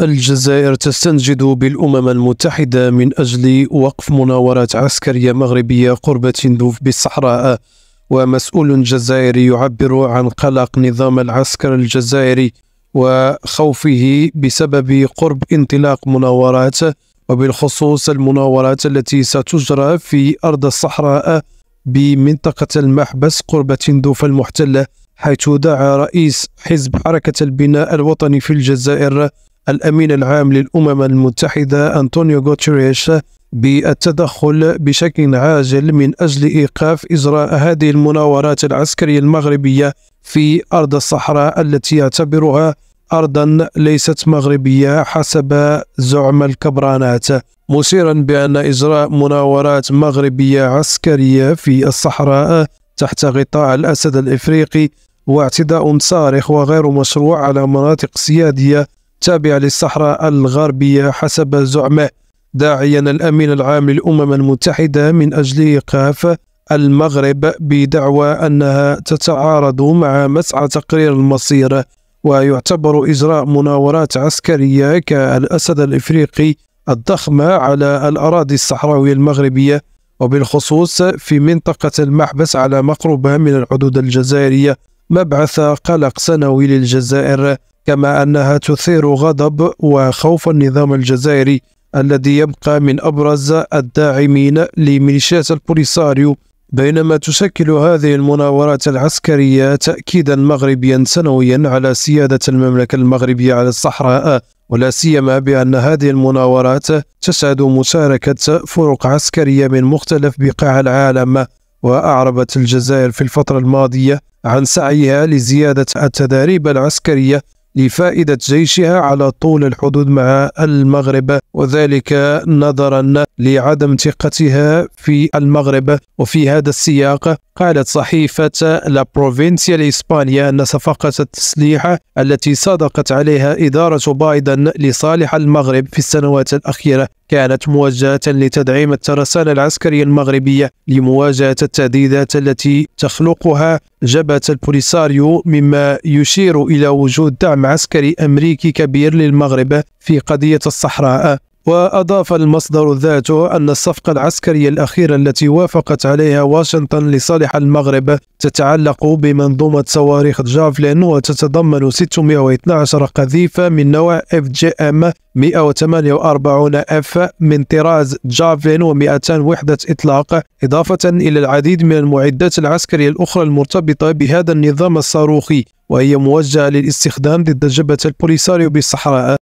الجزائر تستنجد بالأمم المتحدة من أجل وقف مناورات عسكرية مغربية قرب تندوف بالصحراء ومسؤول جزائري يعبر عن قلق نظام العسكر الجزائري وخوفه بسبب قرب انطلاق مناورات وبالخصوص المناورات التي ستجرى في أرض الصحراء بمنطقة المحبس قرب تندوف المحتلة حيث دعا رئيس حزب حركة البناء الوطني في الجزائر الأمين العام للأمم المتحدة أنطونيو غوتشريش بالتدخل بشكل عاجل من أجل إيقاف إجراء هذه المناورات العسكرية المغربية في أرض الصحراء التي يعتبرها أرضا ليست مغربية حسب زعم الكبرانات مشيرا بأن إجراء مناورات مغربية عسكرية في الصحراء تحت غطاء الأسد الإفريقي واعتداء صارخ وغير مشروع على مناطق سيادية التابع للصحراء الغربية حسب زعمه داعيا الأمين العام للأمم المتحدة من أجل إيقاف المغرب بدعوى أنها تتعارض مع مسعى تقرير المصير ويعتبر إجراء مناورات عسكرية كالأسد الإفريقي الضخمة على الأراضي الصحراوية المغربية وبالخصوص في منطقة المحبس على مقربة من الحدود الجزائرية مبعث قلق سنوي للجزائر كما أنها تثير غضب وخوف النظام الجزائري الذي يبقى من أبرز الداعمين لميليشيات البوليساريو بينما تشكل هذه المناورات العسكرية تأكيدا مغربيا سنويا على سيادة المملكة المغربية على الصحراء ولا سيما بأن هذه المناورات تشهد مشاركة فرق عسكرية من مختلف بقاع العالم وأعربت الجزائر في الفترة الماضية عن سعيها لزيادة التدريب العسكرية لفائدة جيشها على طول الحدود مع المغرب وذلك نظرا لعدم ثقتها في المغرب وفي هذا السياق قالت صحيفة لا بروفينسيا الإسبانية أن صفقة التسليح التي صادقت عليها إدارة بايدن لصالح المغرب في السنوات الأخيرة كانت موجهة لتدعيم الترسانة العسكرية المغربية لمواجهة التهديدات التي تخلقها جبهة البوليساريو مما يشير إلى وجود دعم عسكري أمريكي كبير للمغرب في قضية الصحراء وأضاف المصدر ذاته أن الصفقة العسكرية الأخيرة التي وافقت عليها واشنطن لصالح المغرب تتعلق بمنظومة صواريخ جافلين وتتضمن 612 قذيفة من نوع اف جي ام 148 اف من طراز جافلين و200 وحدة إطلاق إضافة إلى العديد من المعدات العسكرية الأخرى المرتبطة بهذا النظام الصاروخي وهي موجهة للاستخدام ضد جبهة البوليساريو بالصحراء